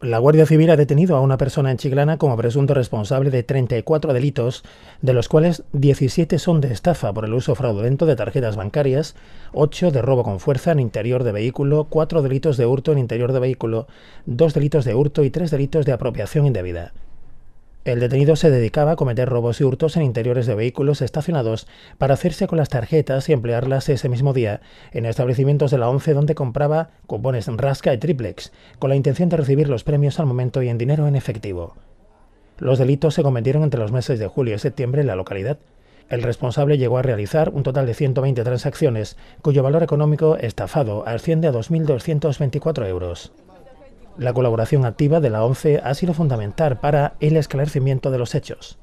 La Guardia Civil ha detenido a una persona en Chiclana como presunto responsable de 34 delitos, de los cuales 17 son de estafa por el uso fraudulento de tarjetas bancarias, 8 de robo con fuerza en interior de vehículo, 4 delitos de hurto en interior de vehículo, 2 delitos de hurto y 3 delitos de apropiación indebida. El detenido se dedicaba a cometer robos y hurtos en interiores de vehículos estacionados para hacerse con las tarjetas y emplearlas ese mismo día en establecimientos de la ONCE donde compraba cupones rasca y triplex, con la intención de recibir los premios al momento y en dinero en efectivo. Los delitos se cometieron entre los meses de julio y septiembre en la localidad. El responsable llegó a realizar un total de 120 transacciones, cuyo valor económico estafado asciende a 2.224 euros. La colaboración activa de la ONCE ha sido fundamental para el esclarecimiento de los hechos.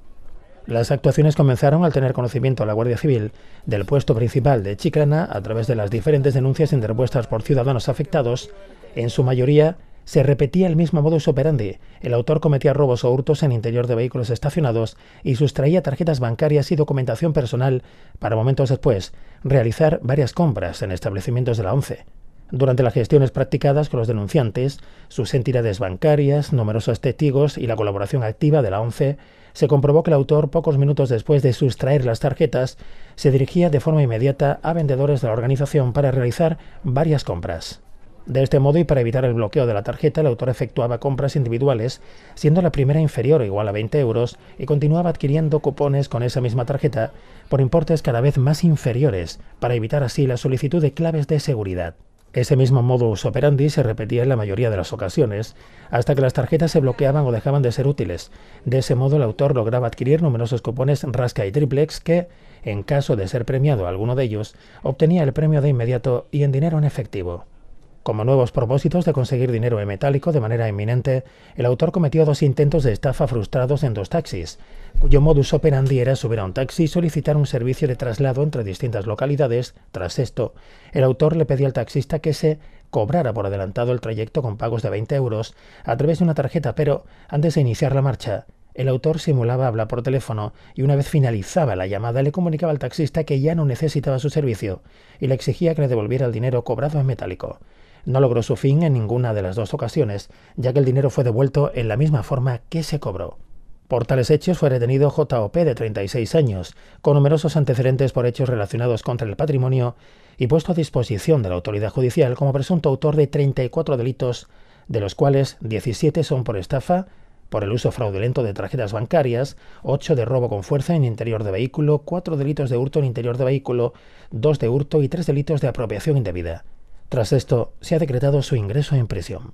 Las actuaciones comenzaron al tener conocimiento a la Guardia Civil del puesto principal de Chiclana a través de las diferentes denuncias interpuestas por ciudadanos afectados. En su mayoría, se repetía el mismo modus operandi. El autor cometía robos o hurtos en interior de vehículos estacionados y sustraía tarjetas bancarias y documentación personal para momentos después realizar varias compras en establecimientos de la ONCE durante las gestiones practicadas con los denunciantes, sus entidades bancarias, numerosos testigos y la colaboración activa de la ONCE, se comprobó que el autor, pocos minutos después de sustraer las tarjetas, se dirigía de forma inmediata a vendedores de la organización para realizar varias compras. De este modo y para evitar el bloqueo de la tarjeta, el autor efectuaba compras individuales, siendo la primera inferior o igual a 20 euros, y continuaba adquiriendo cupones con esa misma tarjeta por importes cada vez más inferiores, para evitar así la solicitud de claves de seguridad. Ese mismo modus operandi se repetía en la mayoría de las ocasiones, hasta que las tarjetas se bloqueaban o dejaban de ser útiles. De ese modo, el autor lograba adquirir numerosos cupones rasca y triplex que, en caso de ser premiado alguno de ellos, obtenía el premio de inmediato y en dinero en efectivo. Como nuevos propósitos de conseguir dinero en metálico de manera inminente, el autor cometió dos intentos de estafa frustrados en dos taxis, cuyo modus operandi era subir a un taxi y solicitar un servicio de traslado entre distintas localidades. Tras esto, el autor le pedía al taxista que se cobrara por adelantado el trayecto con pagos de 20 euros a través de una tarjeta, pero antes de iniciar la marcha, el autor simulaba hablar por teléfono y una vez finalizaba la llamada le comunicaba al taxista que ya no necesitaba su servicio y le exigía que le devolviera el dinero cobrado en metálico no logró su fin en ninguna de las dos ocasiones, ya que el dinero fue devuelto en la misma forma que se cobró. Por tales hechos fue detenido JOP de 36 años, con numerosos antecedentes por hechos relacionados contra el patrimonio y puesto a disposición de la autoridad judicial como presunto autor de 34 delitos, de los cuales 17 son por estafa, por el uso fraudulento de tarjetas bancarias, 8 de robo con fuerza en interior de vehículo, 4 delitos de hurto en interior de vehículo, 2 de hurto y 3 delitos de apropiación indebida. Tras esto, se ha decretado su ingreso en prisión.